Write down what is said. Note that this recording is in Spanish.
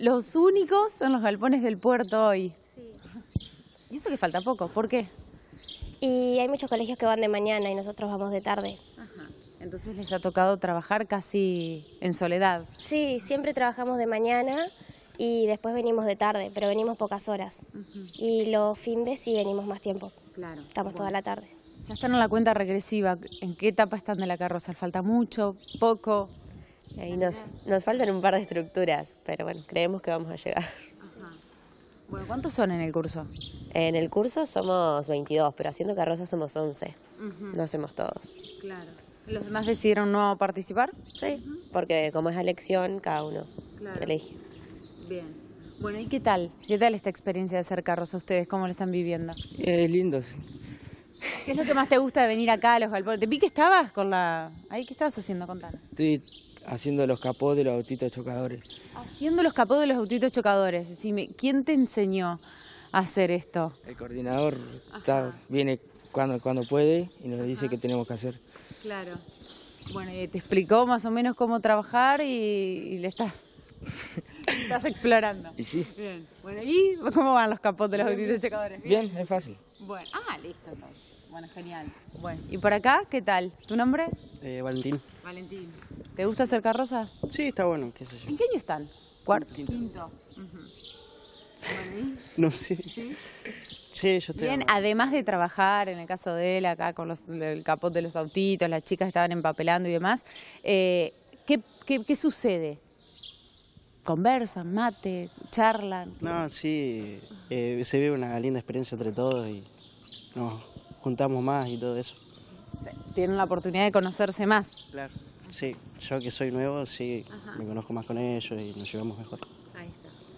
los únicos son los galpones del puerto hoy. Sí. Y eso que falta poco, ¿por qué? Y hay muchos colegios que van de mañana y nosotros vamos de tarde. Ajá. Entonces les ha tocado trabajar casi en soledad. Sí, siempre trabajamos de mañana y después venimos de tarde, pero venimos pocas horas. Y los fines sí venimos más tiempo. Claro. Estamos toda la tarde. Ya están en la cuenta regresiva. ¿En qué etapa están de la carroza? ¿Falta mucho? ¿Poco? nos, nos faltan un par de estructuras, pero bueno, creemos que vamos a llegar. ¿cuántos son en el curso? En el curso somos 22, pero haciendo carroza somos 11. no hacemos todos. Claro. ¿Los demás decidieron no participar? Sí, porque como es elección, cada uno elige. Bien. Bueno, ¿y qué tal? ¿Qué tal esta experiencia de hacer carroza ustedes? ¿Cómo lo están viviendo? Eh, lindos. ¿Qué es lo que más te gusta de venir acá a los galpones? Te vi que estabas con la... Ahí, ¿qué estabas haciendo? Contanos. Estoy haciendo los capós de los autitos chocadores. Haciendo los capós de los autitos chocadores. ¿quién te enseñó a hacer esto? El coordinador viene cuando, cuando puede y nos dice qué tenemos que hacer. Claro. Bueno, y te explicó más o menos cómo trabajar y, le estás... Estás explorando. Y sí. Bien. Bueno, ¿y cómo van los capos de los autitos chocadores? ¿Bien? Bien, es fácil. Bueno, ah, listo entonces. Bueno, genial. Bueno, ¿y por acá qué tal? ¿Tu nombre? Eh, Valentín. Valentín. ¿Te gusta hacer carroza? Sí, está bueno, qué sé yo. ¿En qué año están? ¿Cuarto? Quinto. Quinto. No sé. ¿Sí? yo estoy Bien, además de trabajar, en el caso de él, acá con el capot de los autitos, las chicas estaban empapelando y demás, eh, ¿qué, sucede? conversan, mate, charlan. No, sí, eh, se vive una linda experiencia entre todos y no, juntamos más y todo eso. Tienen la oportunidad de conocerse más. Claro. Sí, yo que soy nuevo, sí, me conozco más con ellos y nos llevamos mejor. Ahí está.